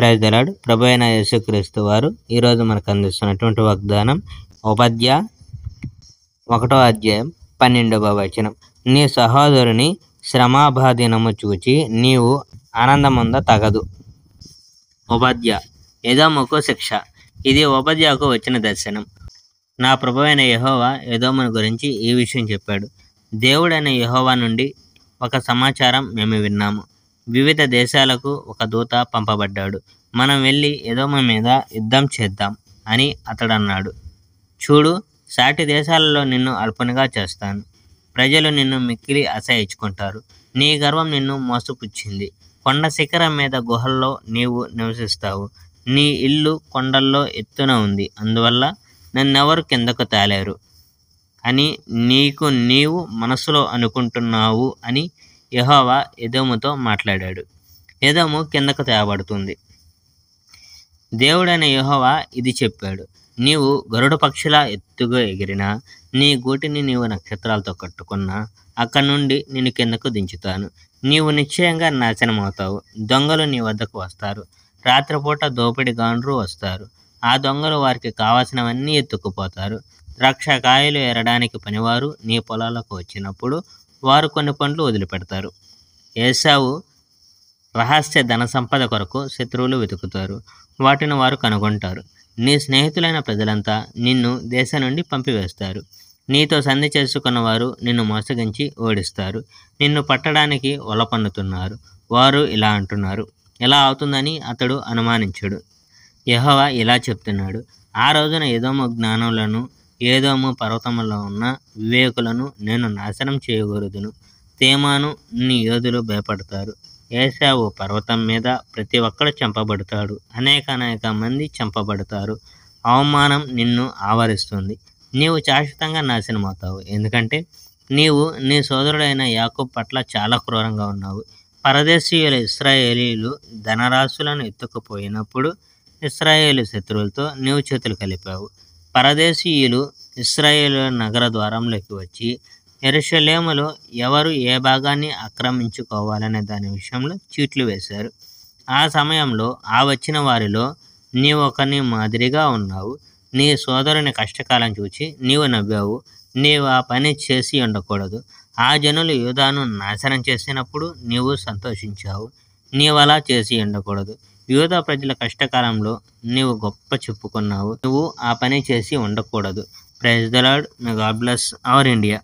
praise ప్రభు అయిన యేసుక్రీస్తు వారు ఈరోజు మనకు అందిస్తున్నటువంటి వాగ్దానం ఉపాధ్య ఒకటో అధ్యాయం పన్నెండవ వచనం నీ సహోదరుని శ్రమాభాధీనము చూచి నీవు ఆనందముంద తగదు ఉపాధ్య యదోముకు శిక్ష ఇది ఉపాధ్యాయకు వచ్చిన దర్శనం నా ప్రభు అయిన యహోవా యదోముని గురించి ఈ విషయం చెప్పాడు దేవుడైన యహోవా నుండి ఒక సమాచారం మేము విన్నాము వివిధ దేశాలకు ఒక దూత పంపబడ్డాడు మనం వెళ్ళి యదోమ మీద యుద్ధం చేద్దాం అని అతడన్నాడు చూడు సాటి దేశాలలో నిన్ను అల్పనగా చేస్తాను ప్రజలు నిన్ను మిక్కిలి అసహించుకుంటారు నీ గర్వం నిన్ను మోసపుచ్చింది కొండ శిఖరం మీద గుహల్లో నీవు నివసిస్తావు నీ ఇల్లు కొండల్లో ఎత్తున ఉంది అందువల్ల నన్నెవరు కిందకు తేలేరు అని నీకు నీవు మనసులో అనుకుంటున్నావు అని యహోవా ఎదోముతో మాట్లాడాడు ఎదోము కిందకు తేబడుతుంది దేవుడైన యహోవా ఇది చెప్పాడు నీవు గరుడ పక్షిలా ఎత్తుగా ఎగిరినా నీ గూటిని నీవు నక్షత్రాలతో కట్టుకున్నా అక్కడి నుండి నేను కిందకు దించుతాను నీవు నిశ్చయంగా నాశనమవుతావు దొంగలు నీ వద్దకు వస్తారు రాత్రిపూట దోపిడి గాండ్రు వస్తారు ఆ దొంగలు వారికి కావలసినవన్నీ ఎత్తుకుపోతారు ద్రాక్ష కాయలు ఎరడానికి పనివారు నీ పొలాలకు వచ్చినప్పుడు వారు కొన్ని పనులు వదిలిపెడతారు ఏసావు రహస్య ధన సంపద కొరకు శత్రువులు వెతుకుతారు వాటిని వారు కనుగొంటారు నీ స్నేహితులైన ప్రజలంతా నిన్ను దేశం నుండి పంపివేస్తారు నీతో సంధి చేసుకున్న వారు నిన్ను మోసగించి ఓడిస్తారు నిన్ను పట్టడానికి ఒలపన్నుతున్నారు వారు ఇలా అంటున్నారు ఇలా అవుతుందని అతడు అనుమానించడు యహోవా ఇలా చెప్తున్నాడు ఆ రోజున ఏదో జ్ఞానులను ఏదోము పర్వతములో ఉన్న వివేకులను నేను నాశనం చేయగోరుదును తేమాను నీ యోధులు భయపడతారు ఏసావు పర్వతం మీద ప్రతి ఒక్కడు చంపబడతాడు అనేక అనేక మంది చంపబడతారు అవమానం నిన్ను ఆవరిస్తుంది నీవు శాశ్వతంగా నాశనమవుతావు ఎందుకంటే నీవు నీ సోదరుడైన యాకూబ్ పట్ల చాలా క్రూరంగా ఉన్నావు పరదేశీయుల ఇస్రాయేలీలు ధనరాశులను ఎత్తుకుపోయినప్పుడు ఇస్రాయేలీ శత్రువులతో నీవు చేతులు కలిపావు పరదేశీయులు ఇస్రాయేల్ నగర ద్వారంలోకి వచ్చి యెరూషలేములో ఎవరు ఏ భాగాన్ని ఆక్రమించుకోవాలనే దాని విషయంలో చీట్లు వేశారు ఆ సమయంలో ఆ వచ్చిన వారిలో నీవు ఒకని మాదిరిగా ఉన్నావు నీ సోదరుని కష్టకాలం చూచి నీవు నవ్వావు నీవు ఆ పని చేసి ఉండకూడదు ఆ జనులు యూధాను నాశనం చేసినప్పుడు నీవు సంతోషించావు నీవు అలా చేసి ఉండకూడదు యువత ప్రజల కష్టకాలంలో నీవు గొప్ప చెప్పుకున్నావు నువ్వు ఆ పని చేసి ఉండకూడదు praise the Lord may God bless our India